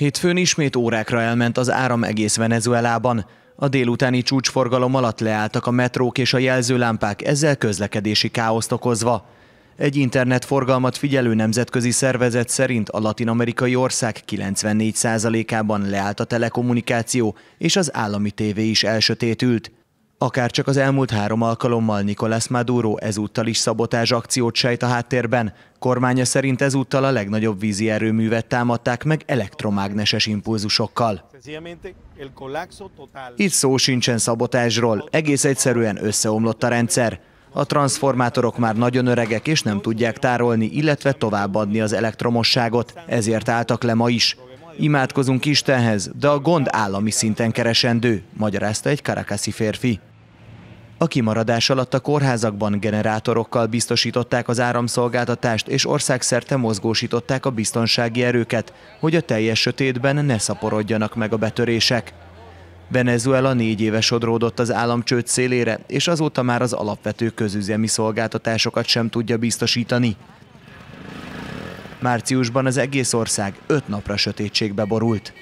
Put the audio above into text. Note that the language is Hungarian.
Hétfőn ismét órákra elment az áram egész Venezuelában. A délutáni csúcsforgalom alatt leálltak a metrók és a jelzőlámpák, ezzel közlekedési káoszt okozva. Egy internetforgalmat figyelő nemzetközi szervezet szerint a latinamerikai ország 94%-ában leállt a telekommunikáció, és az állami tévé is elsötétült. Akár csak az elmúlt három alkalommal Nicolás Maduro ezúttal is szabotázs akciót sejt a háttérben. Kormánya szerint ezúttal a legnagyobb vízi erőművet támadták meg elektromágneses impulzusokkal. Itt szó sincsen szabotásról, egész egyszerűen összeomlott a rendszer. A transformátorok már nagyon öregek és nem tudják tárolni, illetve továbbadni az elektromosságot, ezért álltak le ma is. Imádkozunk Istenhez, de a gond állami szinten keresendő, magyarázta egy karakaszi férfi. A kimaradás alatt a kórházakban generátorokkal biztosították az áramszolgáltatást, és országszerte mozgósították a biztonsági erőket, hogy a teljes sötétben ne szaporodjanak meg a betörések. Venezuela négy éve sodródott az államcsőd szélére, és azóta már az alapvető közüzemi szolgáltatásokat sem tudja biztosítani. Márciusban az egész ország öt napra sötétségbe borult.